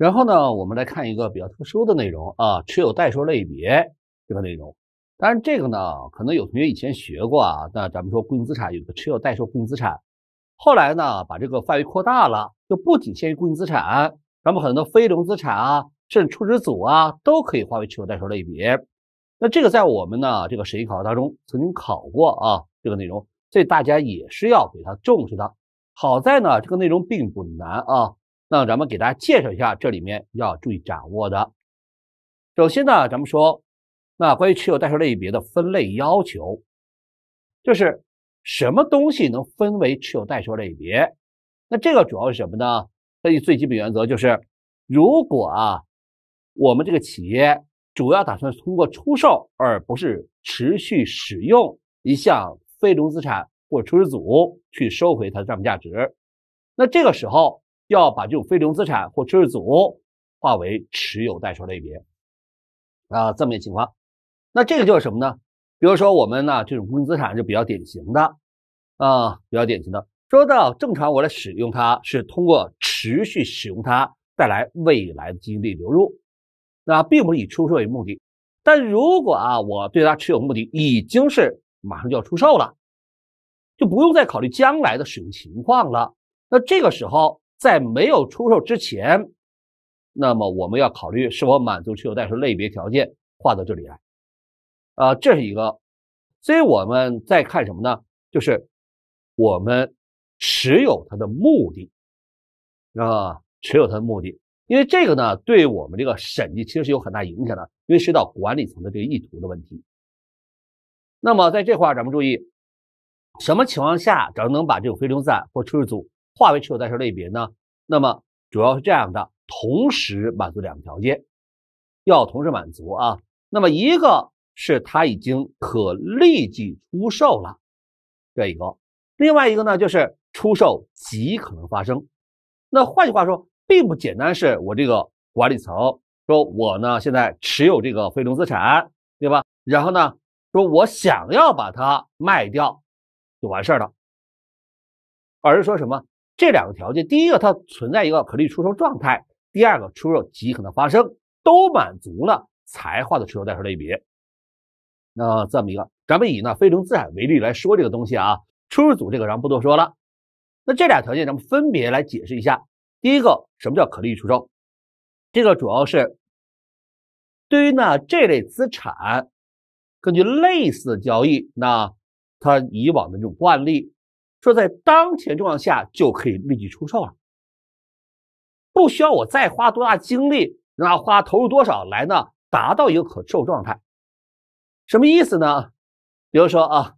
然后呢，我们来看一个比较特殊的内容啊，持有待售类别这个内容。当然，这个呢，可能有同学以前学过啊。那咱们说固定资产有个持有代售固定资产，后来呢，把这个范围扩大了，就不仅限于固定资产，咱们很多非流动资产啊，甚至出资组啊，都可以划为持有代售类别。那这个在我们呢这个审计考试当中曾经考过啊，这个内容，所以大家也是要给它重视的。好在呢，这个内容并不难啊。那咱们给大家介绍一下这里面要注意掌握的。首先呢，咱们说，那关于持有待售类别的分类要求，就是什么东西能分为持有代售类别？那这个主要是什么呢？它的最基本原则就是，如果啊，我们这个企业主要打算通过出售，而不是持续使用一项非流动资产或出资组去收回它的账面价值，那这个时候。要把这种非流动资产或持有组划为持有代售类别啊，这么一个情况。那这个就是什么呢？比如说我们呢，这种公司资产是比较典型的啊，比较典型的。说到正常，我来使用它是通过持续使用它带来未来的经济流入，那并不是以出售为目的。但如果啊，我对它持有目的已经是马上就要出售了，就不用再考虑将来的使用情况了。那这个时候。在没有出售之前，那么我们要考虑是否满足持有待售类别条件。画到这里来。啊，这是一个，所以我们在看什么呢？就是我们持有它的目的啊，持有它的目的，因为这个呢，对我们这个审计其实是有很大影响的，因为涉及到管理层的这个意图的问题。那么在这块儿，咱们注意，什么情况下咱们能把这个非流动资产或出售组？化为持有待售类别呢？那么主要是这样的，同时满足两个条件，要同时满足啊。那么一个是它已经可立即出售了，这一个；另外一个呢，就是出售极可能发生。那换句话说，并不简单是我这个管理层说，我呢现在持有这个非农资产，对吧？然后呢，说我想要把它卖掉，就完事儿了，而是说什么？这两个条件，第一个它存在一个可利出售状态，第二个出售即可能发生，都满足了财化的出售代售类别。那这么一个，咱们以呢非流动资产为例来说这个东西啊，出入组这个咱不多说了。那这俩条件咱们分别来解释一下。第一个，什么叫可逆出售？这个主要是对于呢这类资产，根据类似的交易，那它以往的这种惯例。说在当前状况下就可以立即出售了，不需要我再花多大精力，后花投入多少来呢？达到一个可售状态，什么意思呢？比如说啊，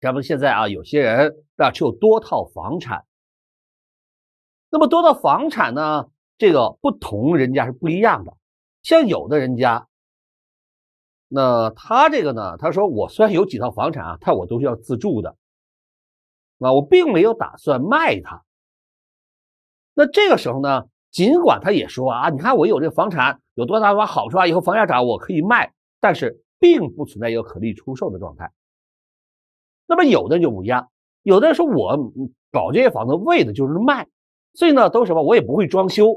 咱们现在啊，有些人啊，持有多套房产，那么多套房产呢，这个不同人家是不一样的。像有的人家，那他这个呢，他说我虽然有几套房产啊，但我都是要自住的。啊，我并没有打算卖它。那这个时候呢，尽管他也说啊，你看我有这个房产有多大多好处啊，以后房价涨我可以卖，但是并不存在一个可立出售的状态。那么有的人就不一样，有的人说我搞这些房子为的就是卖，所以呢都什么我也不会装修，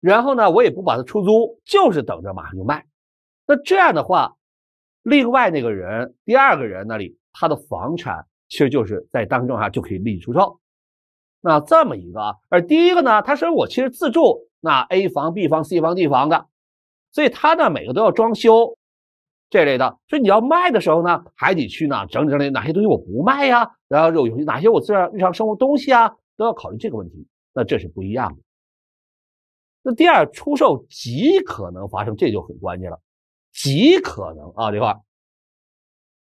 然后呢我也不把它出租，就是等着马上就卖。那这样的话，另外那个人第二个人那里他的房产。其实就是在当中哈就可以立即出售，那这么一个，啊，而第一个呢，他说我其实自住，那 A 房、B 房、C 房、D 房的，所以他呢每个都要装修这类的，所以你要卖的时候呢，还得去呢整理整理哪些东西我不卖呀，然后有有哪些我自然日常生活东西啊，都要考虑这个问题，那这是不一样的。那第二，出售极可能发生，这就很关键了，极可能啊这块。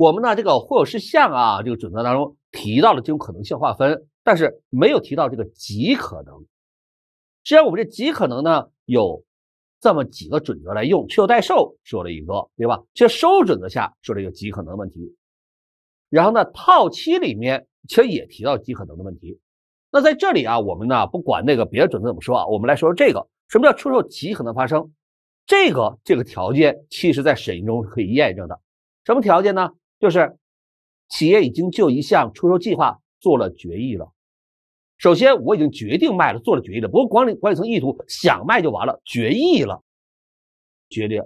我们呢这个会有事项啊，这个准则当中提到了这种可能性划分，但是没有提到这个极可能。际上我们这极可能呢有这么几个准则来用，持有待售说了一个，对吧？这收入准则下说了一个极可能问题，然后呢套期里面其实也提到极可能的问题。那在这里啊，我们呢不管那个别的准则怎么说啊，我们来说说这个什么叫出售极可能发生？这个这个条件其实在审议中可以验证的，什么条件呢？就是企业已经就一项出售计划做了决议了。首先，我已经决定卖了，做了决议了。不过，管理管理层意图想卖就完了，决议了，决定，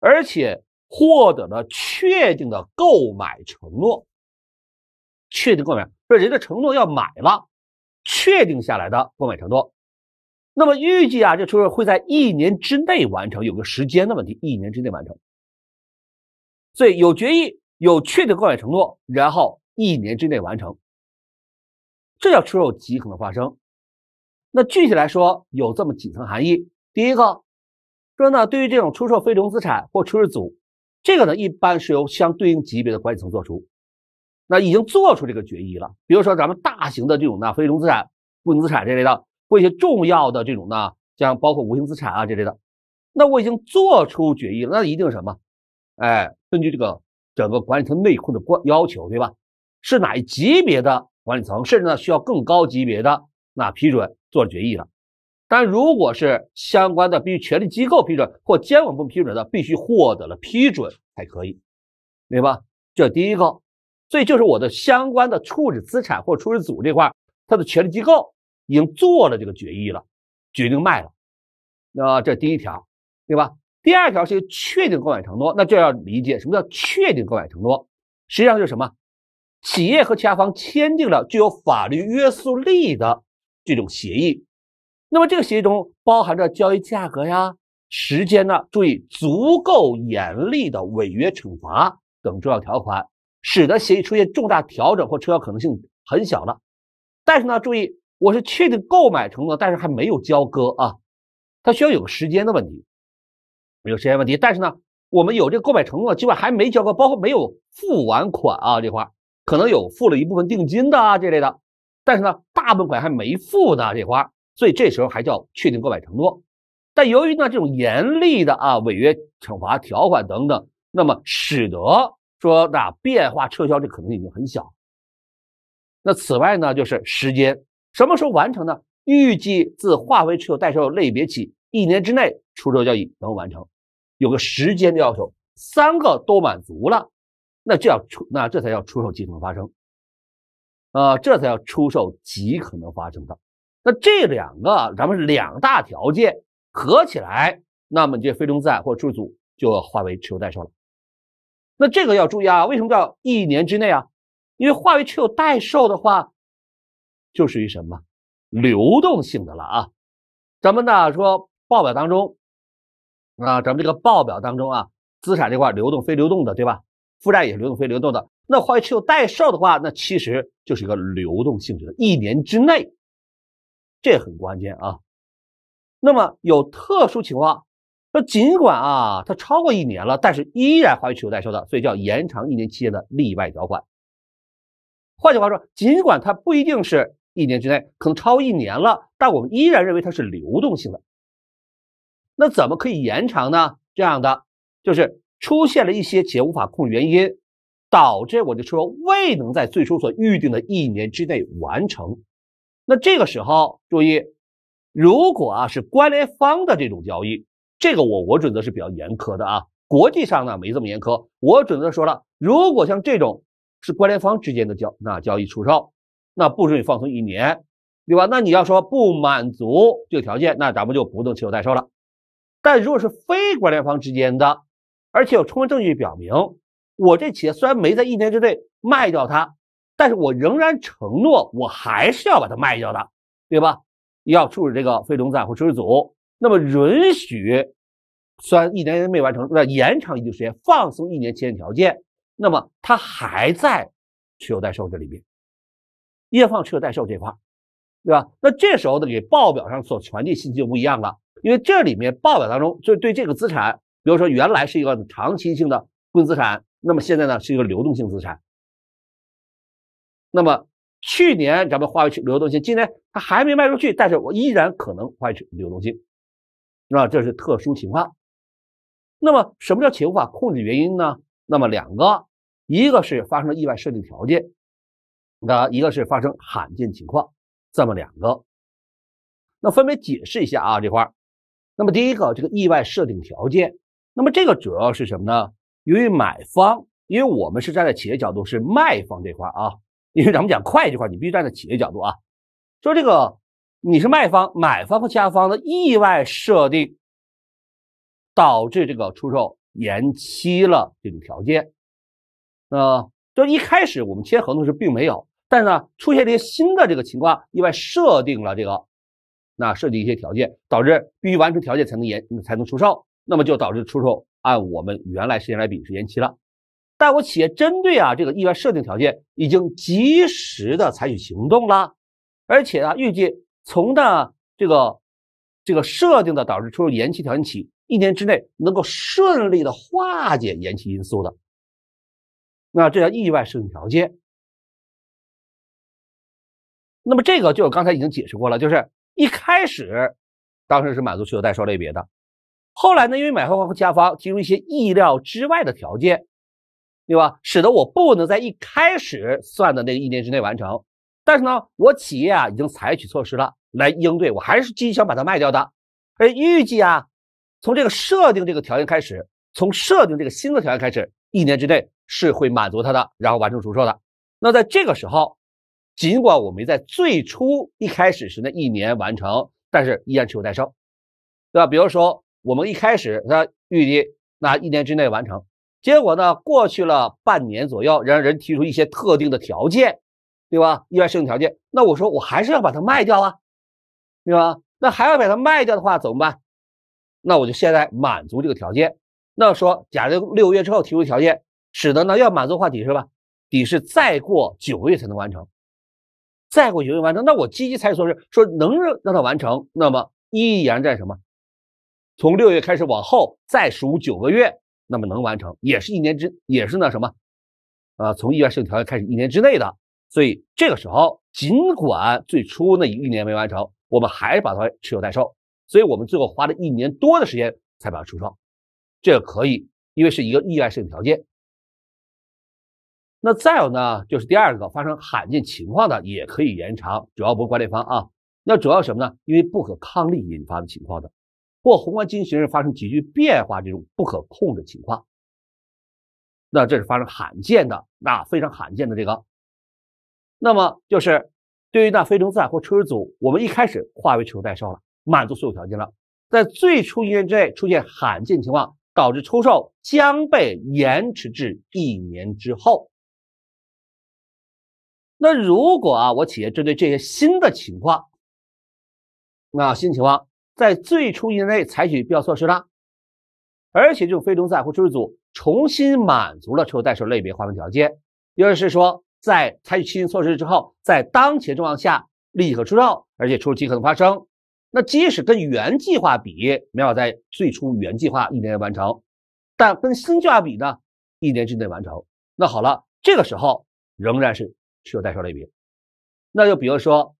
而且获得了确定的购买承诺，确定购买，说人家承诺要买了，确定下来的购买承诺。那么预计啊，出售会在一年之内完成，有个时间的问题，一年之内完成。所以有决议。有确定购买承诺，然后一年之内完成，这叫出售即可能发生。那具体来说有这么几层含义。第一个说呢，对于这种出售非流动资产或出售组，这个呢一般是由相对应级别的管理层做出。那已经做出这个决议了，比如说咱们大型的这种呢非流动资产、固定资产这类的，或一些重要的这种呢，像包括无形资产啊这类的，那我已经做出决议了，那一定什么？哎，根据这个。整个管理层内控的关要求，对吧？是哪一级别的管理层，甚至呢需要更高级别的那批准做决议的。但如果是相关的必须权力机构批准或监管部门批准的，必须获得了批准才可以，明白？这第一个，所以就是我的相关的处置资产或处置组这块，它的权力机构已经做了这个决议了，决定卖了。那这第一条，对吧？第二条是确定购买承诺，那就要理解什么叫确定购买承诺，实际上就是什么？企业和其他方签订了具有法律约束力的这种协议，那么这个协议中包含着交易价格呀、时间呢，注意足够严厉的违约惩罚等重要条款，使得协议出现重大调整或撤销可能性很小了。但是呢，注意我是确定购买承诺，但是还没有交割啊，它需要有个时间的问题。有时间问题，但是呢，我们有这个购买承诺的，基本还没交过，包括没有付完款啊，这块可能有付了一部分定金的啊这类的，但是呢，大部分款还没付呢这块，所以这时候还叫确定购买承诺。但由于呢这种严厉的啊违约惩罚条款等等，那么使得说那变化撤销这可能性已经很小。那此外呢，就是时间什么时候完成呢？预计自划为持有待售类别起一年之内出售交易能完成。有个时间的要求，三个都满足了，那就要出，那这才叫出售即可能发生，啊，这才叫出售极可能发生的。那这两个，咱们两大条件合起来，那么你这非中动资产或出租就要化为持有待售了。那这个要注意啊，为什么叫一年之内啊？因为化为持有待售的话，就属于什么流动性的了啊。咱们呢说报表当中。啊，咱们这个报表当中啊，资产这块流动非流动的，对吧？负债也是流动非流动的。那花为持有待售的话，那其实就是一个流动性质的，一年之内，这很关键啊。那么有特殊情况，说尽管啊，它超过一年了，但是依然花为持有待售的，所以叫延长一年期间的例外条款。换句话说，尽管它不一定是一年之内，可能超一年了，但我们依然认为它是流动性的。那怎么可以延长呢？这样的就是出现了一些企业无法控制原因，导致我的车未能在最初所预定的一年之内完成。那这个时候注意，如果啊是关联方的这种交易，这个我我准则是比较严苛的啊。国际上呢没这么严苛，我准则说了，如果像这种是关联方之间的交那交易出售，那不允许放松一年，对吧？那你要说不满足这个条件，那咱们就不动汽有代售了。但如果是非关联方之间的，而且有充分证据表明，我这企业虽然没在一年之内卖掉它，但是我仍然承诺，我还是要把它卖掉的，对吧？要处置这个非资产或处置组，那么允许虽然一年内没完成，那延长一定时间，放松一年期限条件，那么它还在持有待售这里面，业放持有待售这块，对吧？那这时候的给报表上所传递信息就不一样了。因为这里面报表当中就对这个资产，比如说原来是一个长期性的固定资产，那么现在呢是一个流动性资产。那么去年咱们划为去流动性，今年它还没卖出去，但是我依然可能花为流动性，是吧？这是特殊情况。那么什么叫情无法控制原因呢？那么两个，一个是发生了意外设定条件，那一个是发生罕见情况，这么两个。那分别解释一下啊这块儿。那么第一个，这个意外设定条件，那么这个主要是什么呢？由于买方，因为我们是站在企业角度，是卖方这块啊，因为咱们讲会计这块，你必须站在企业角度啊，说这个你是卖方，买方和加方的意外设定导致这个出售延期了这种条件，那就一开始我们签合同时并没有，但是呢，出现这些新的这个情况，意外设定了这个。那设计一些条件，导致必须完成条件才能延才能出售，那么就导致出售按我们原来时间来比是延期了。但我企业针对啊这个意外设定条件，已经及时的采取行动了，而且啊预计从呢这个这个设定的导致出售延期条件起，一年之内能够顺利的化解延期因素的。那这叫意外设定条件。那么这个就我刚才已经解释过了，就是。一开始，当时是满足需有代售类别的。后来呢，因为买方和甲方提出一些意料之外的条件，对吧？使得我不能在一开始算的那个一年之内完成。但是呢，我企业啊已经采取措施了来应对，我还是积极想把它卖掉的。哎，预计啊，从这个设定这个条件开始，从设定这个新的条件开始，一年之内是会满足它的，然后完成出售的。那在这个时候。尽管我没在最初一开始时那一年完成，但是依然持有待售，对吧？比如说我们一开始它预计那一年之内完成，结果呢过去了半年左右，然后人提出一些特定的条件，对吧？意外适应条件，那我说我还是要把它卖掉啊，对吧？那还要把它卖掉的话怎么办？那我就现在满足这个条件。那说假如六个月之后提出条件，使得呢要满足的话底是吧？底是再过九个月才能完成。再过几个月完成，那我积极猜测是说能让它完成，那么依然在什么？从六月开始往后再数九个月，那么能完成，也是一年之，也是那什么，啊，从意外适应条件开始一年之内的。所以这个时候，尽管最初那一年没完成，我们还是把它持有待售，所以我们最后花了一年多的时间才把它出售，这个可以，因为是一个意外适应条件。那再有呢，就是第二个发生罕见情况的也可以延长，主要不是管理方啊，那主要什么呢？因为不可抗力引发的情况的，或宏观经济形势发生急剧变化这种不可控的情况。那这是发生罕见的，那非常罕见的这个。那么就是对于那非承载或车售组，我们一开始化为持代售了，满足所有条件了，在最初一年之内出现罕见情况，导致出售将被延迟至一年之后。那如果啊，我企业针对这些新的情况，啊，新情况在最初一年内采取必要措施了，而且就非融在或出售组重新满足了持有代售类别划分条件，也就是说，在采取新措施之后，在当前状况下立即可出售，而且出售尽可能发生。那即使跟原计划比，没有在最初原计划一年内完成，但跟新计划比呢，一年之内完成。那好了，这个时候仍然是。持有待售类别，那就比如说，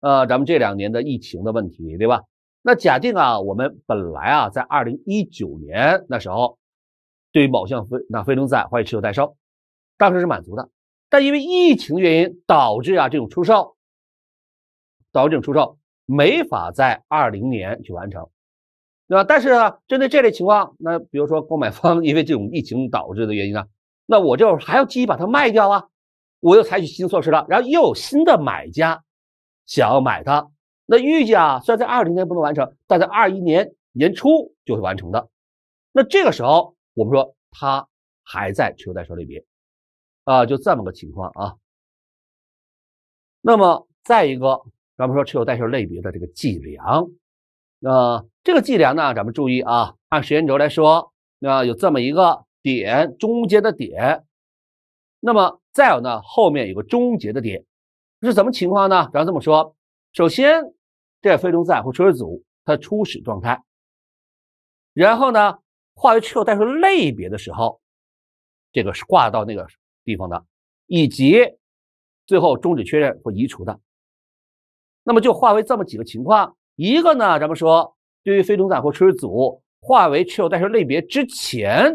呃，咱们这两年的疫情的问题，对吧？那假定啊，我们本来啊，在二零一九年那时候，对于某项非那非融资迎持有待售，当时是满足的，但因为疫情原因导致啊这种出售，导致这种出售没法在二零年去完成，对吧？但是针对这类情况，那比如说购买方 因为这种疫情导致的原因呢，那我就还要继续把它卖掉啊。我又采取新措施了，然后又有新的买家想要买它。那预计啊，虽然在二零年不能完成，但在二一年年初就会完成的。那这个时候，我们说它还在持有待售类别啊，就这么个情况啊。那么再一个，咱们说持有待售类别的这个计量，啊，这个计量呢，咱们注意啊，按时间轴来说，那有这么一个点，中间的点。那么再有呢，后面有个终结的点，是什么情况呢？比方这么说，首先这个非同载化持有组它初始状态，然后呢，化为持有代数类别的时候，这个是挂到那个地方的，以及最后终止确认或移除的。那么就化为这么几个情况，一个呢，咱们说对于非同载化持有组化为持有代数类别之前，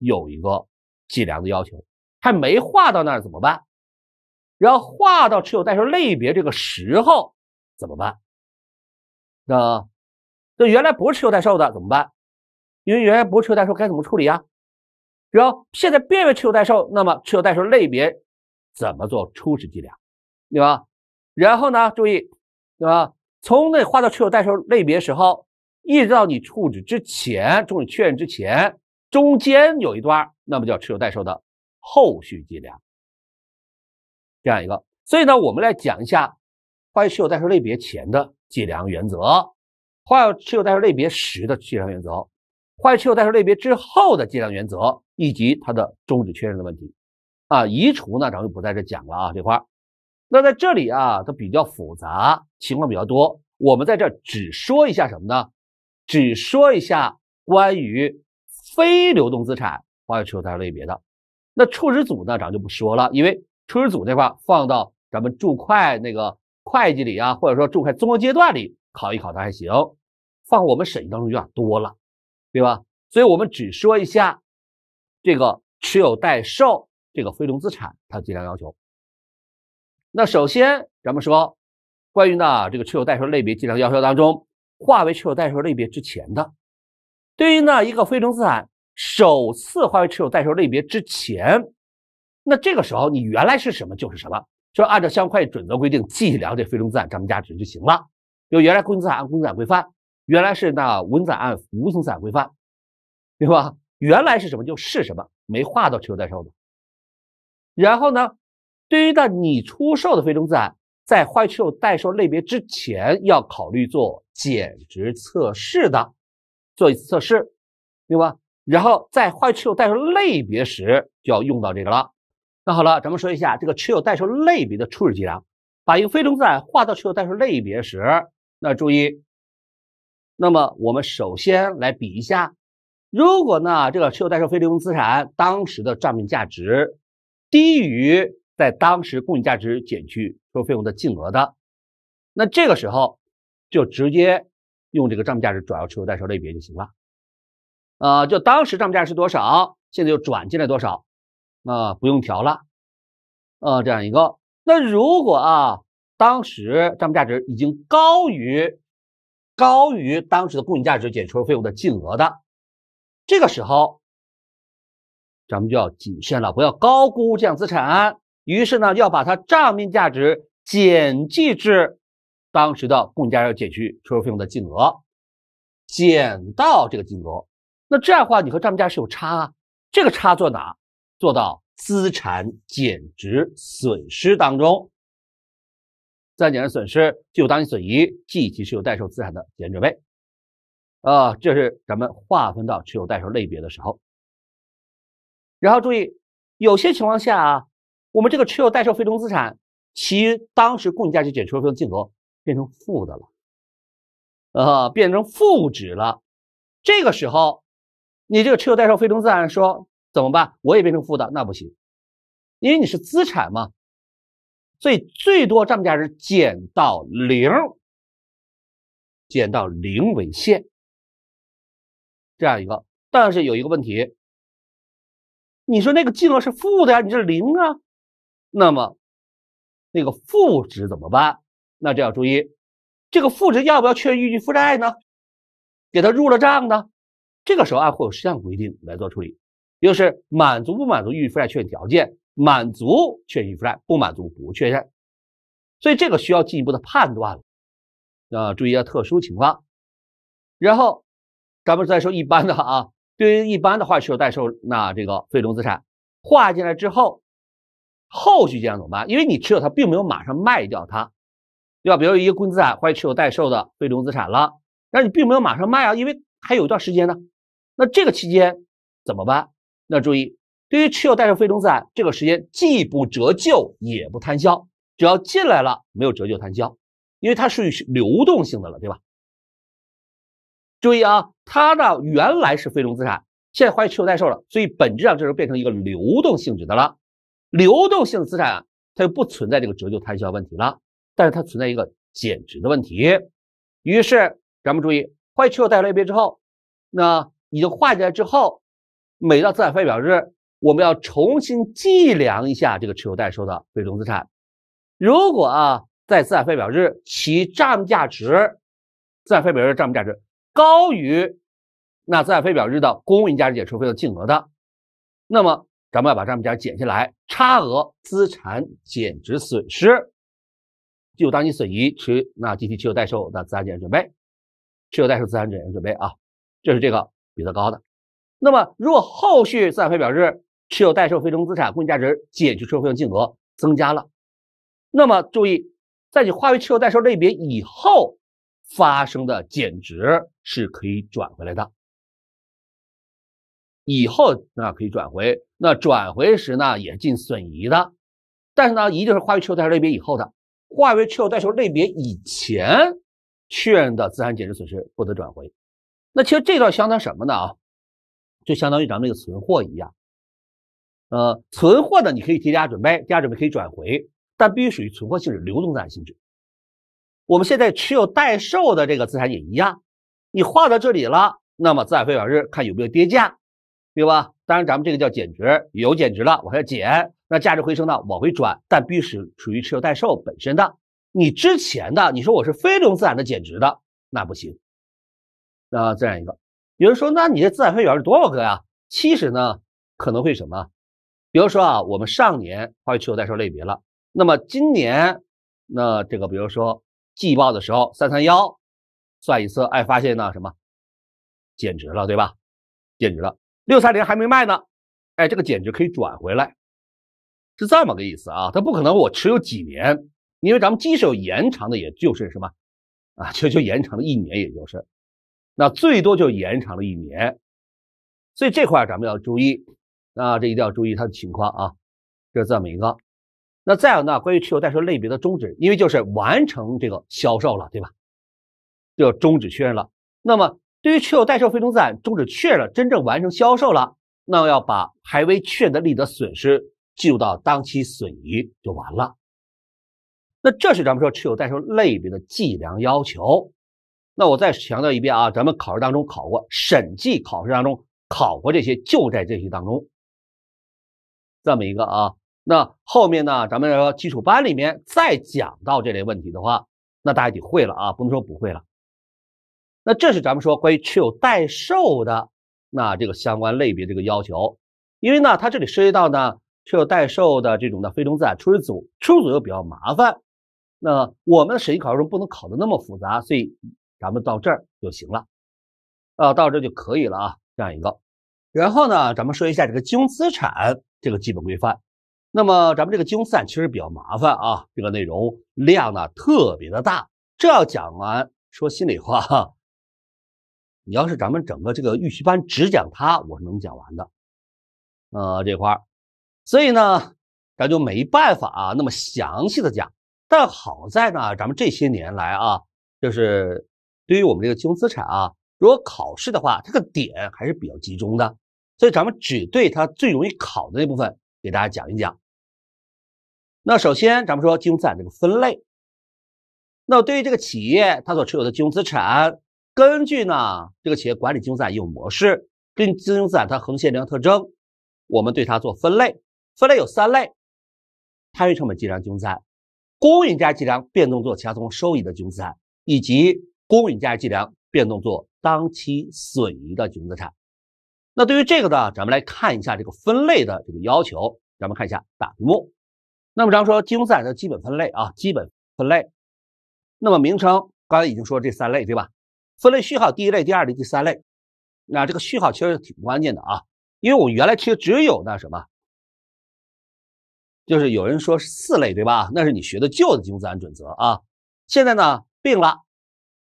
有一个计量的要求。还没划到那儿怎么办？然后划到持有待售类别这个时候怎么办？那那原来不是持有待售的怎么办？因为原来不是持有待售，该怎么处理啊？然后现在变为持有待售，那么持有待售类别怎么做初始计量？对吧？然后呢？注意，对吧？从那划到持有待售类别时候，一直到你处置之前、终止确认之前，中间有一段，那么叫持有待售的。后续计量，这样一个，所以呢，我们来讲一下关于持有待售类别前的计量原则，会计持有待售类别时的计量原则，会计持有待售类别之后的计量原则，以及它的终止确认的问题。啊，移除呢，咱们就不在这讲了啊，这块儿。那在这里啊，它比较复杂，情况比较多，我们在这只说一下什么呢？只说一下关于非流动资产会计持有代售类别的。那处置组呢，咱就不说了，因为处置组这块放到咱们注会那个会计里啊，或者说注会综合阶段里考一考它还行，放我们审计当中有点多了，对吧？所以我们只说一下这个持有待售这个非农动资产它的计量要求。那首先咱们说关于呢这个持有待售类别计量要求当中，划为持有待售类别之前的，对于呢一个非农动资产。首次划为持有待售类别之前，那这个时候你原来是什么就是什么，就按照相关会计准则规定计量这非流动资产账面价值就行了。就原来固定资产按固定资产规范，原来是那无形资产按无形资产规范，对吧？原来是什么就是什么，没划到持有待售的。然后呢，对于到你出售的非流动资产，在划入持有待售类别之前，要考虑做减值测试的，做一次测试，对吧？然后在划持有待售类别时，就要用到这个了。那好了，咱们说一下这个持有待售类别的初始计量。把一个非流动资产划到持有待售类别时，那注意，那么我们首先来比一下，如果呢这个持有待售非流动资产当时的账面价值低于在当时公允价值减去收费用的净额的，那这个时候就直接用这个账面价值转到持有待售类别就行了。呃，就当时账面价值是多少，现在又转进来多少，那不用调了，啊，这样一个。那如果啊，当时账面价值已经高于高于当时的公允价值减出费用的净额的，这个时候咱们就要谨慎了，不要高估这样资产。于是呢，要把它账面价值减记至当时的公允价值减去出售费用的净额，减到这个净额。那这样的话，你和账面价值有差啊？这个差做哪？做到资产减值损失当中。资产减值损失既有当期损益，既提持有待售资产的减值备。啊，这是咱们划分到持有待售类别的时候。然后注意，有些情况下啊，我们这个持有待售非流动资产，其当时供给价值减去费用净额变成负的了，呃，变成负值了，这个时候。你这个持有待售非流动资产，说怎么办？我也变成负的，那不行，因为你是资产嘛，所以最多账面价值减到零，减到零为限，这样一个。但是有一个问题，你说那个金额是负的呀，你是零啊，那么那个负值怎么办？那这要注意，这个负值要不要确认预计负债呢？给它入了账呢？这个时候按会有事项规定来做处理，就是满足不满足预负债确认条件，满足确认预负债，不满足不确认。所以这个需要进一步的判断了。啊，注意一下特殊情况。然后咱们再说一般的啊，对于一般的话持有待售，那这个非流动资产划进来之后，后续阶段怎么办？因为你持有它，并没有马上卖掉它，对吧？比如一个固定资产，或者持有待售的非流动资产了，但是你并没有马上卖啊，因为还有一段时间呢。那这个期间怎么办？那注意，对于持有待售非流动资产，这个时间既不折旧也不摊销，只要进来了没有折旧摊销，因为它属于流动性的了，对吧？注意啊，它呢原来是非流动资产，现在换为持有待售了，所以本质上这时候变成一个流动性质的了。流动性资产它就不存在这个折旧摊销问题了，但是它存在一个减值的问题。于是咱们注意，换为持有待售类别之后，那。已经划下来之后，每到资产负债表日，我们要重新计量一下这个持有待售的非流动资产。如果啊，在资产负债表日其账面价值，资产负债表日账面价值高于那资产负债表日的公允价值减除费用净额的，那么咱们要把账面价值减下来，差额资产减值损失就当你损益持那计提持有待售的资产减值准备，持有待售资产减值准备啊，就是这个。比它高的，那么，如果后续资产负债表示持有待售非流动资产公允价值减去持有费用净额增加了，那么注意，在你划为持有待售类别以后发生的减值是可以转回来的。以后那可以转回，那转回时呢也是进损益的，但是呢一定是划为持有待售类别以后的，划为持有待售类别以前确认的资产减值损失不得转回。那其实这段相当什么呢？啊，就相当于咱们这个存货一样。呃，存货呢，你可以叠加准备，提加准备可以转回，但必须属于存货性质、流动资产性质。我们现在持有待售的这个资产也一样，你划到这里了，那么资产负表日看有没有跌价，对吧？当然，咱们这个叫减值，有减值了我还要减。那价值回升呢，往回转，但必须属于持有待售本身的。你之前的，你说我是非流动资产的减值的，那不行。那这样一个，有人说，那你这资产配表是多少个呀？其实呢，可能会什么？比如说啊，我们上年划去持有待售类别了，那么今年那这个，比如说季报的时候，三三幺算一次，哎，发现呢什么减值了，对吧？减值了，六三零还没卖呢，哎，这个减值可以转回来，是这么个意思啊？它不可能我持有几年，因为咱们即使有延长的也就是什么啊，就就延长了一年，也就是。那最多就延长了一年，所以这块咱们要注意，啊，这一定要注意它的情况啊，就是这么一个。那再有呢，关于持有待售类别的终止，因为就是完成这个销售了，对吧？就终止确认了。那么对于持有待售非流动资产终止确认，了，真正完成销售了，那要把还未确认的利得损失计入到当期损益就完了。那这是咱们说持有代售类别的计量要求。那我再强调一遍啊，咱们考试当中考过，审计考试当中考过这些，就在这些当中，这么一个啊。那后面呢，咱们说基础班里面再讲到这类问题的话，那大家得会了啊，不能说不会了。那这是咱们说关于持有代售的那这个相关类别这个要求，因为呢，它这里涉及到呢持有代售的这种的非中资产出售组，出售组又比较麻烦。那我们的审计考试中不能考的那么复杂，所以。咱们到这儿就行了，啊，到这就可以了啊。这样一个，然后呢，咱们说一下这个金融资产这个基本规范。那么，咱们这个金融资产其实比较麻烦啊，这个内容量呢特别的大。这要讲完，说心里话，你要是咱们整个这个预习班只讲它，我是能讲完的，呃，这块所以呢，咱就没办法啊，那么详细的讲。但好在呢，咱们这些年来啊，就是。对于我们这个金融资产啊，如果考试的话，这个点还是比较集中的，所以咱们只对它最容易考的那部分给大家讲一讲。那首先，咱们说金融资产这个分类。那对于这个企业它所持有的金融资产，根据呢这个企业管理金融资产业务模式，并金融资产它横线量特征，我们对它做分类。分类有三类：摊余成本计量金融资产、公允价计量变动做其他综合收益的金融资产，以及。公允价值计量变动做当期损益的净资产，那对于这个呢，咱们来看一下这个分类的这个要求，咱们看一下大屏幕。那么，咱们说金融资产的基本分类啊，基本分类。那么名称刚才已经说这三类对吧？分类序号第一类、第二类、第三类。那这个序号其实挺关键的啊，因为我们原来其实只有那什么，就是有人说四类对吧？那是你学的旧的金融资产准则啊。现在呢，并了。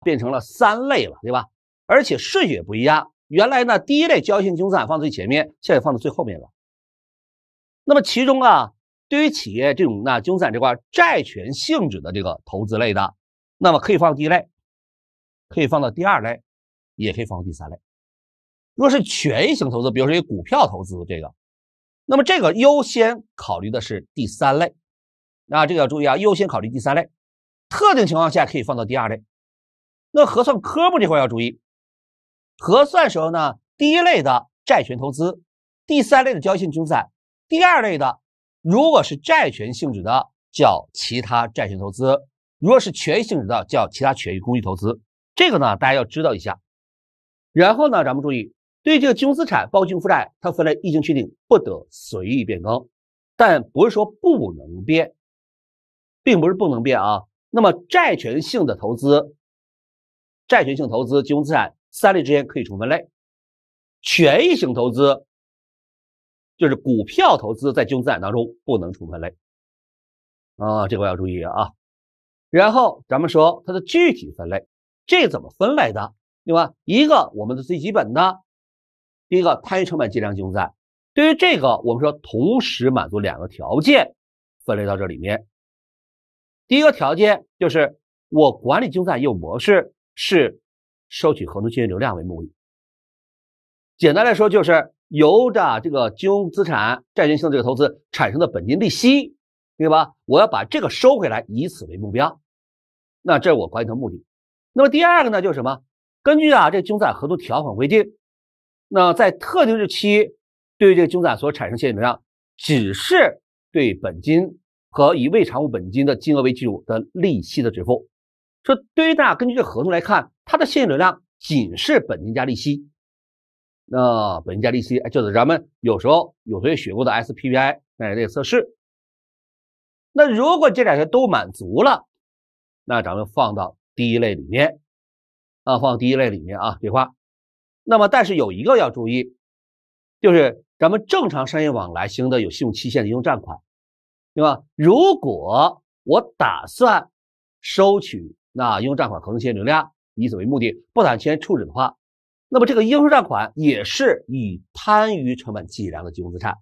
变成了三类了，对吧？而且顺序也不一样。原来呢，第一类交易性资产放最前面，现在放到最后面了。那么其中啊，对于企业这种呢，资产这块债权性质的这个投资类的，那么可以放第一类，可以放到第二类，也可以放到第三类。若是权益型投资，比如说股票投资这个，那么这个优先考虑的是第三类。那这个要注意啊，优先考虑第三类，特定情况下可以放到第二类。那核算科目这块要注意，核算时候呢，第一类的债权投资，第三类的交易性金融资产，第二类的如果是债权性质的叫其他债权投资，如果是权益性质的叫其他权益工具投资。这个呢，大家要知道一下。然后呢，咱们注意对这个金融资产、包金融负债，它分类一经确定，不得随意变更，但不是说不能变，并不是不能变啊。那么债权性的投资。债权性投资、金融资产三类之间可以重分类，权益性投资就是股票投资，在金融资产当中不能重分类，啊，这块要注意啊。然后咱们说它的具体分类，这怎么分类的？另外一个，我们的最基本的，第一个摊余成本计量金融资产，对于这个，我们说同时满足两个条件，分类到这里面。第一个条件就是我管理金融业务模式。是收取合同现金流量为目的。简单来说，就是由着这个金融资产债券性这个投资产生的本金利息，对吧？我要把这个收回来，以此为目标。那这是我管理的目的。那么第二个呢，就是什么？根据啊这金融资产合同条款规定，那在特定日期对于这个金融资产所产生现金流量，只是对本金和以未偿付本金的金额为基础的利息的支付。说，对于大家根据这合同来看，它的现金流量仅是本金加利息，那本金加利息，哎，就是咱们有时候有同学学过的 SPPI，那类测试。那如果这两条都满足了，那咱们放到第一类里面，啊，放第一类里面啊，比话。那么，但是有一个要注意，就是咱们正常商业往来形成的有信用期限的应用账款，对吧？如果我打算收取。那应收账款合同现金流量，以此为目的，不打钱处置的话，那么这个应收账款也是以摊余成本计量的金融资产。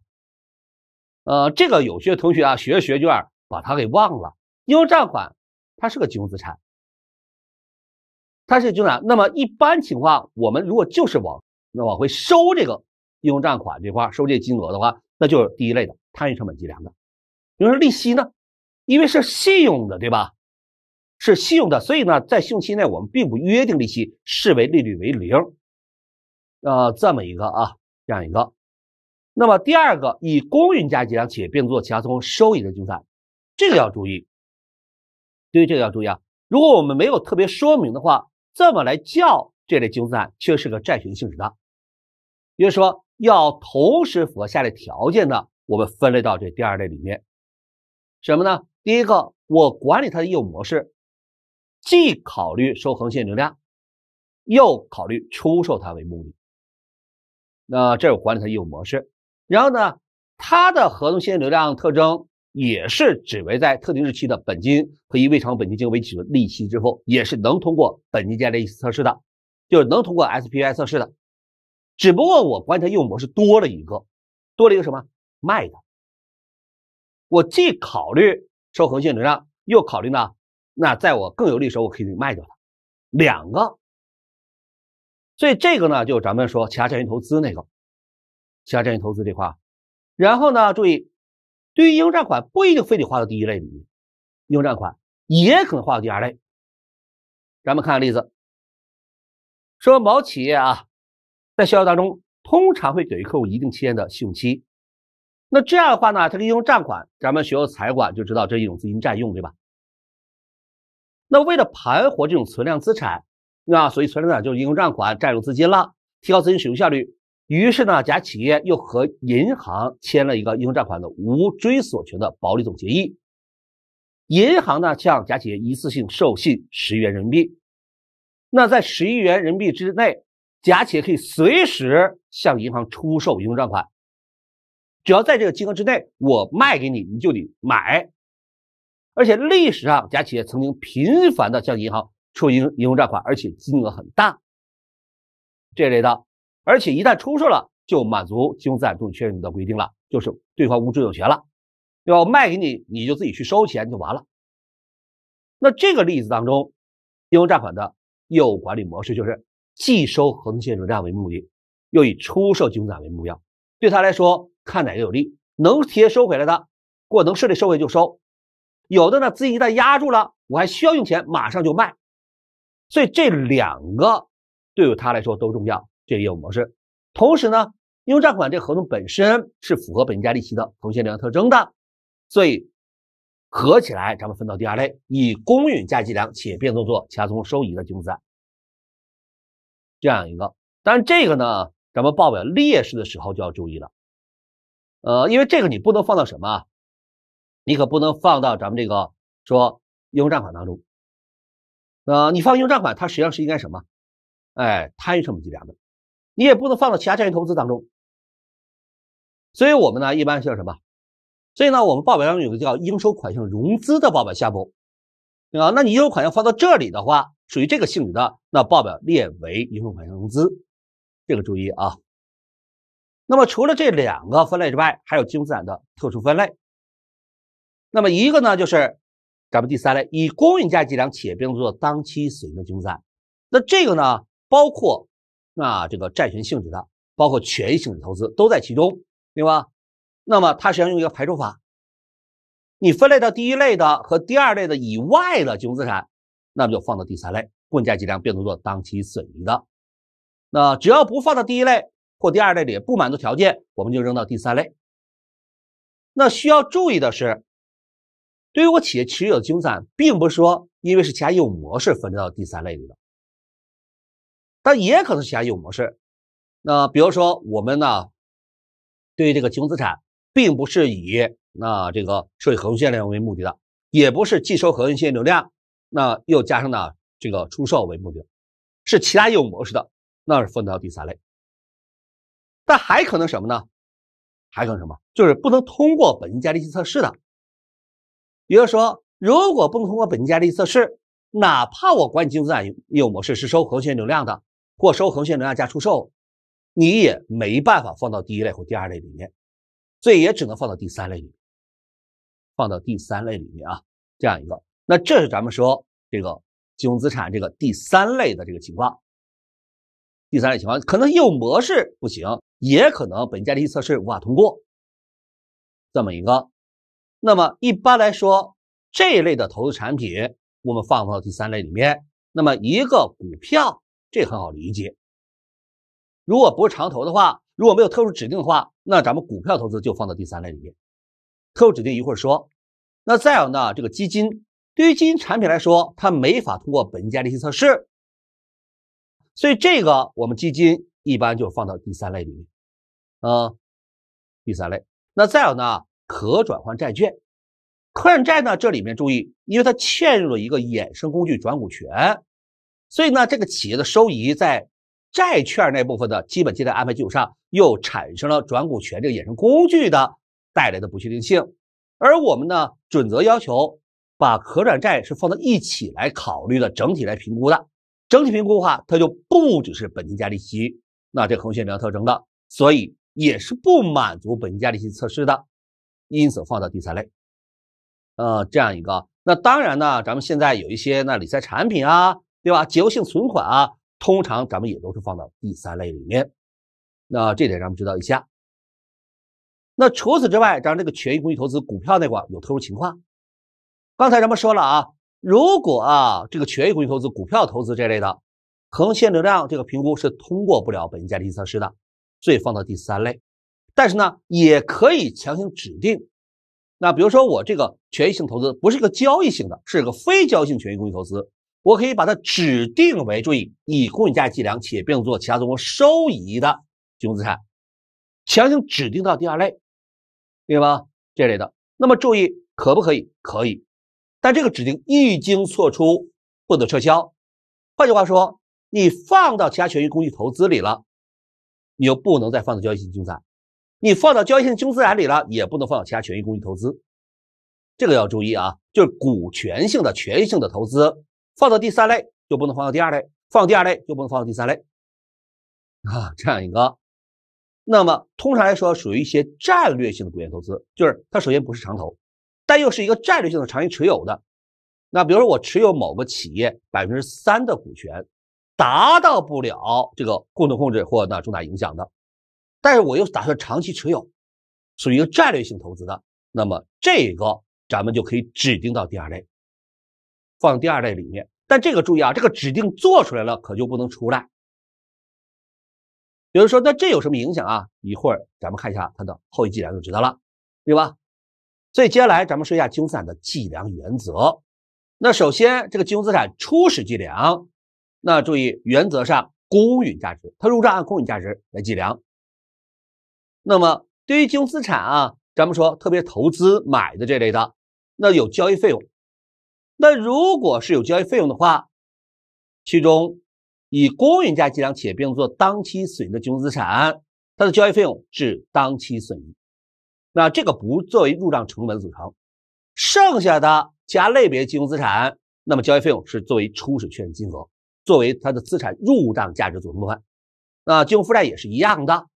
呃，这个有些同学啊，学学卷把它给忘了，应收账款它是个金融资产，它是资产。那么一般情况，我们如果就是往那往回收这个应用账款这块收这金额的话，那就是第一类的摊余成本计量的。比如说利息呢，因为是信用的，对吧？是信用的，所以呢，在信用期内我们并不约定利息，视为利率为零，呃，这么一个啊，这样一个。那么第二个，以公允价值计量企业并做其他综合收益的资算，这个要注意，对于这个要注意啊。如果我们没有特别说明的话，这么来叫这类计算，却是个债权性质的。也就是说，要同时符合下列条件的，我们分类到这第二类里面。什么呢？第一个，我管理它的业务模式。既考虑收恒线流量，又考虑出售它为目的，那这我管理它业务模式。然后呢，它的合同现金流量特征也是只为在特定日期的本金和以未偿本金金额为基准的利息支付，也是能通过本金一力测试的，就是能通过 s p i 测试的。只不过我管它业务模式多了一个，多了一个什么卖的。我既考虑收恒线流量，又考虑呢。那在我更有利时候，我可以卖掉它，两个，所以这个呢，就咱们说其他债权投资那个，其他债权投资这块，然后呢，注意对于应用账款不一定非得划到第一类里面，应用账款也可能划到第二类。咱们看看例子，说某企业啊，在销售当中通常会给予客户一定期限的信用期，那这样的话呢，它的应用账款，咱们学过财管就知道这是一种资金占用，对吧？那为了盘活这种存量资产，啊，所以存量资产就是应行账款占用资金了，提高资金使用效率。于是呢，甲企业又和银行签了一个应用账款的无追索权的保理总协议。银行呢向甲企业一次性授信十亿元人民币。那在十亿元人民币之内，甲企业可以随时向银行出售应用账款，只要在这个金额之内，我卖给你，你就得买。而且历史上假企业曾经频繁的向银行出银银行贷款，而且金额很大，这类的，而且一旦出售了，就满足金融资产重止确认的规定了，就是对方无知有权了，对吧？卖给你，你就自己去收钱就完了。那这个例子当中，银行债款的业务管理模式就是既收合同现金流量为目的，又以出售金融资产为目标，对他来说，看哪个有利，能贴收回来的，或能顺利收回就收。有的呢，资金一旦压住了，我还需要用钱，马上就卖。所以这两个对于他来说都重要，这个业务模式。同时呢，应收账款这合同本身是符合本金加利息的风险两样特征的，所以合起来咱们分到第二类，以公允价计量且变动做其他综合收益的金融资产。这样一个，但这个呢，咱们报表列势的时候就要注意了，呃，因为这个你不能放到什么。你可不能放到咱们这个说应收账款当中，呃，你放应收账款，它实际上是应该什么？哎，摊余成本计量的，你也不能放到其他债权投资当中。所以我们呢，一般叫什么？所以呢，我们报表当中有个叫“应收款项融资”的报表下部，啊，那你应收款项放到这里的话，属于这个性质的，那报表列为应收款项融资，这个注意啊。那么除了这两个分类之外，还有金融资产的特殊分类。那么一个呢，就是咱们第三类以公允价计量且变动作当期损益的资产。那这个呢，包括啊这个债权性质的，包括权益性质投资都在其中，对吧？那么它实际上用一个排除法，你分类到第一类的和第二类的以外的金融资产，那么就放到第三类公允价计量变动作当期损益的。那只要不放到第一类或第二类里不满足条件，我们就扔到第三类。那需要注意的是。对于我企业持有的金融资产，并不是说因为是其他业务模式分到第三类里的，但也可能是其他业务模式。那比如说我们呢，对于这个金融资产，并不是以那这个设计核心现量为目的的，也不是计收核心现金流，那又加上呢这个出售为目的，是其他业务模式的，那是分到第三类。但还可能什么呢？还可能什么？就是不能通过本金加利息测试的。比如说，如果不能通过本金加利息测试，哪怕我管理金融资产业务模式是收横线流量的，或收横线流量加出售，你也没办法放到第一类或第二类里面，所以也只能放到第三类里面，放到第三类里面啊，这样一个。那这是咱们说这个金融资产这个第三类的这个情况，第三类情况可能业务模式不行，也可能本金加利息测试无法通过，这么一个。那么一般来说，这一类的投资产品，我们放到第三类里面。那么一个股票，这很好理解。如果不是长投的话，如果没有特殊指定的话，那咱们股票投资就放到第三类里面。特殊指定一会儿说。那再有呢，这个基金，对于基金产品来说，它没法通过本金加利息测试，所以这个我们基金一般就放到第三类里面。啊，第三类。那再有呢？可转换债券，可转债呢？这里面注意，因为它嵌入了一个衍生工具转股权，所以呢，这个企业的收益在债券那部分的基本借贷安排基础上，又产生了转股权这个衍生工具的带来的不确定性。而我们呢，准则要求把可转债是放到一起来考虑的，整体来评估的。整体评估的话，它就不只是本金加利息，那这恒线两个特征的，所以也是不满足本金加利息测试的。因此，放到第三类，呃，这样一个。那当然呢，咱们现在有一些那理财产品啊，对吧？结构性存款啊，通常咱们也都是放到第三类里面。那这点咱们知道一下。那除此之外，咱这个权益工具投资、股票那块有特殊情况。刚才咱们说了啊，如果啊这个权益工具投资、股票投资这类的，能现流量这个评估是通过不了本金加利息测试的，所以放到第三类。但是呢，也可以强行指定。那比如说，我这个权益性投资不是个交易性的，是个非交易性权益工具投资，我可以把它指定为，注意以公允价值计量且并做其他综合收益的金融资产，强行指定到第二类，对吗？这类的。那么注意，可不可以？可以。但这个指定一经做出，不得撤销。换句话说，你放到其他权益工具投资里了，你就不能再放到交易性金融资产。你放到交易性金融资产里了，也不能放到其他权益工具投资，这个要注意啊。就是股权性的、权益性的投资，放到第三类就不能放到第二类，放第二类就不能放到第三类，啊，这样一个。那么通常来说，属于一些战略性的股权投资，就是它首先不是长投，但又是一个战略性的长期持有的。那比如说，我持有某个企业百分之三的股权，达到不了这个共同控制或那重大影响的。但是我又打算长期持有，属于战略性投资的，那么这个咱们就可以指定到第二类，放第二类里面。但这个注意啊，这个指定做出来了，可就不能出来。有人说，那这有什么影响啊？一会儿咱们看一下它的后一计量就知道了，对吧？所以接下来咱们说一下金融资产的计量原则。那首先，这个金融资产初始计量，那注意原则上公允价值，它入账按公允价值来计量。那么，对于金融资产啊，咱们说特别投资买的这类的，那有交易费用。那如果是有交易费用的话，其中以公允价计量且并做当期损益的金融资产，它的交易费用是当期损益。那这个不作为入账成本组成。剩下的加类别金融资产，那么交易费用是作为初始确认金额，作为它的资产入账价值组成部分。那金融负债也是一样的。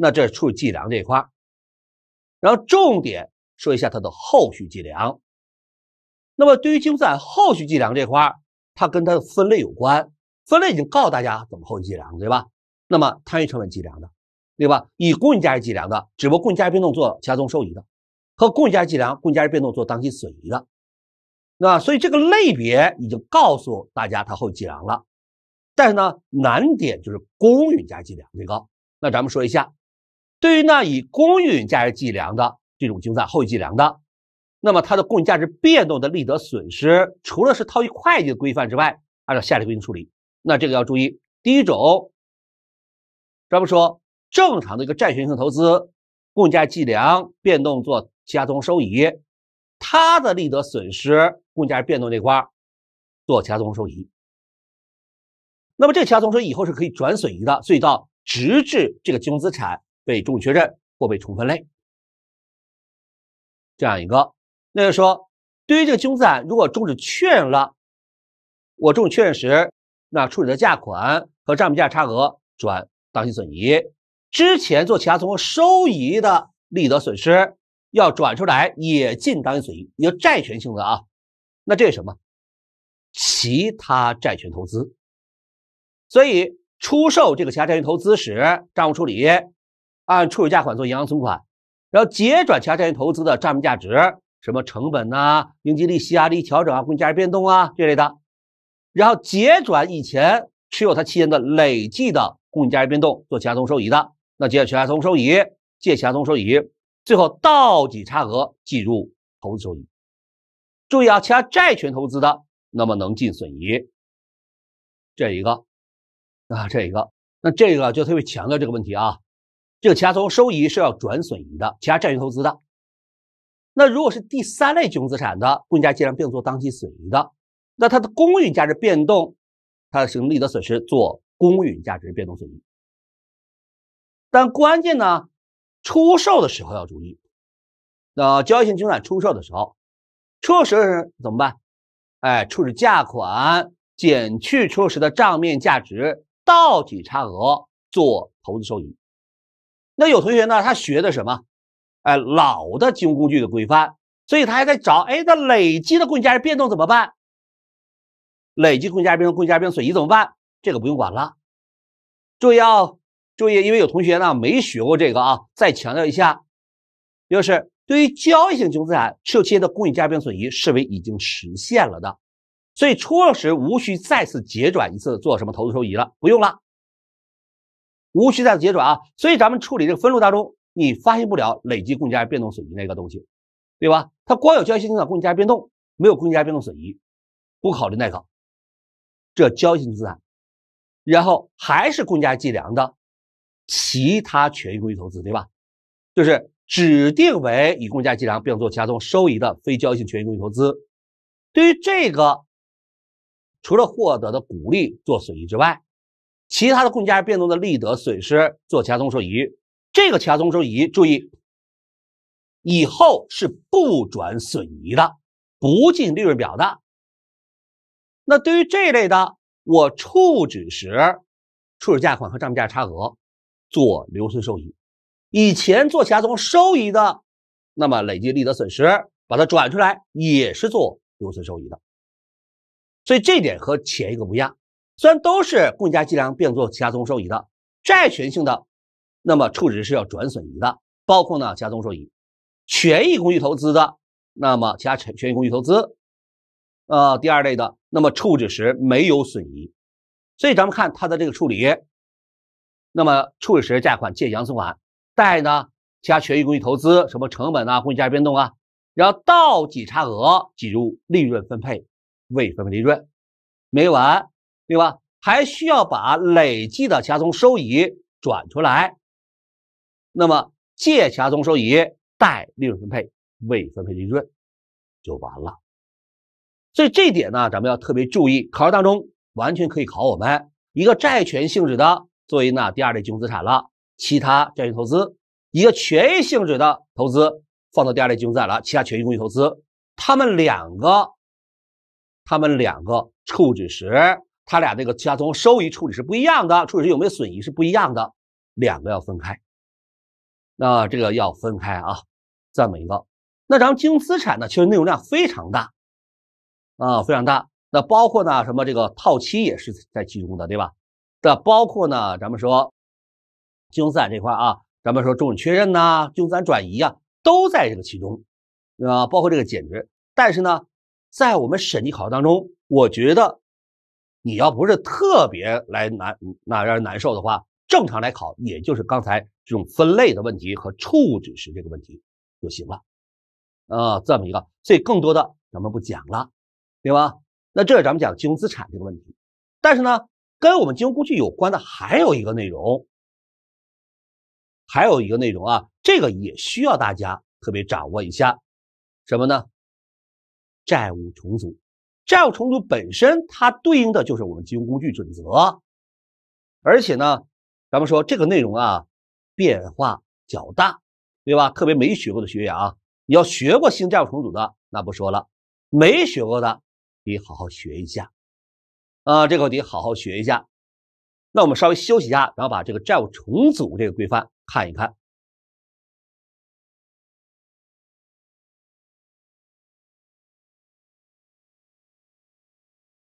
那这是计量这一块然后重点说一下它的后续计量。那么对于就算后续计量这块它跟它的分类有关。分类已经告诉大家怎么后续计量，对吧？那么摊余成本计量的，对吧？以公允价值计量的，只不过公允价值变动做加重收益的，和公允价值计量、公允价值变动做当期损益的，那所以这个类别已经告诉大家它后计量了，但是呢，难点就是公允价值计量这个。那咱们说一下。对于呢以公允价值计量的这种金算资产后计量的，那么它的公允价值变动的利得损失，除了是套一会计的规范之外，按照下列规定处理。那这个要注意，第一种，咱们说正常的一个债权性投资，公允价值计量变动做其他综合收益，它的利得损失，公允价值变动这块儿做其他综合收益。那么这其他综合收益以后是可以转损益的，所以到直至这个金融资产。被终止确认或被重分类，这样一个，那就说，对于这个金融资产，如果终止确认了，我终止确认时，那处理的价款和账面价差额转当期损益，之前做其他综合收益的利得损失要转出来，也进当期损益，有债权性的啊，那这是什么？其他债权投资，所以出售这个其他债权投资时，账务处理。按初始价款做银行存款，然后结转其他债权投资的账面价值，什么成本呐、应计利息啊、利率调整啊、公允价值变动啊这类的，然后结转以前持有它期间的累计的公允价值变动做其他综收益的，那结转其他综收益借其他综收益，最后倒底差额计入投资收益。注意啊，其他债权投资的那么能进损益，这一个啊这一个，那这个就特别强调这个问题啊。这个其他投资收益是要转损益的，其他债权投资的。那如果是第三类金融资产的公允价值变作做当期损益的，那它的公允价值变动，它的盈利的损失做公允价值变动损益。但关键呢，出售的时候要注意，那交易性金融资产出售的时候，出售时怎么办？哎，处置价款减去出售时的账面价值，倒抵差额做投资收益。那有同学呢，他学的什么？哎，老的金融工具的规范，所以他还在找。哎，那累积的公允价值变动怎么办？累积公允价值变动、公允价值损益怎么办？这个不用管了。注意哦，注意，因为有同学呢没学过这个啊，再强调一下，就是对于交易性金融资产持有的公允价值变动损益，视为已经实现了的，所以出始时无需再次结转一次做什么投资收益了，不用了。无需再次结转啊，所以咱们处理这个分录当中，你发现不了累计公允价变动损益那个东西，对吧？它光有交易性资产公允价变动，没有公允价变动损益，不考虑那个这交易性资产，然后还是公允价计量的其他权益工具投资，对吧？就是指定为以公允价计量并做其他中收益的非交易性权益工具投资，对于这个，除了获得的股利做损益之外，其他的公价变动的利得损失做其他综合收益，这个其他综合收益注意，以后是不转损益的，不进利润表的。那对于这类的，我处置时，处置价款和账面价差额做留存收益。以前做其他综合收益的，那么累计利得损失把它转出来也是做留存收益的。所以这点和前一个不一样。虽然都是共价计量变作综合收益的债权性的，那么处置是要转损益的，包括呢其他综合收益、权益工具投资的，那么其他权权益工具投资，呃第二类的，那么处置时没有损益，所以咱们看它的这个处理，那么处置时价款借银行存款，贷呢其他权益工具投资什么成本啊工允价值变动啊，然后到挤差额计入利润分配未分配利润，没完。对吧？还需要把累计的其他综收益转出来，那么借其他综收益，贷利润分配未分配利润，就完了。所以这一点呢，咱们要特别注意，考试当中完全可以考我们一个债权性质的作为呢第二类金融资产了，其他债权投资；一个权益性质的投资放到第二类金融资产了，其他权益工具投资。他们两个，他们两个处置时。它俩这个综合收益处理是不一样的，处理是有没有损益是不一样的，两个要分开。那这个要分开啊，这么一个。那咱们金融资产呢，其实内容量非常大啊，非常大。那包括呢，什么这个套期也是在其中的，对吧？那包括呢，咱们说金融资产这块啊，咱们说重点确认呐，金融资产转移啊，都在这个其中啊，包括这个减值。但是呢，在我们审计考试当中，我觉得。你要不是特别来难，那让人难受的话，正常来考，也就是刚才这种分类的问题和处置时这个问题就行了。啊，这么一个，所以更多的咱们不讲了，对吧？那这是咱们讲金融资产这个问题，但是呢，跟我们金融工具有关的还有一个内容，还有一个内容啊，这个也需要大家特别掌握一下，什么呢？债务重组。债务重组本身，它对应的就是我们金融工具准则，而且呢，咱们说这个内容啊，变化较大，对吧？特别没学过的学员啊，你要学过新债务重组的那不说了，没学过的你好好学一下，啊，这个得好好学一下。那我们稍微休息一下，然后把这个债务重组这个规范看一看。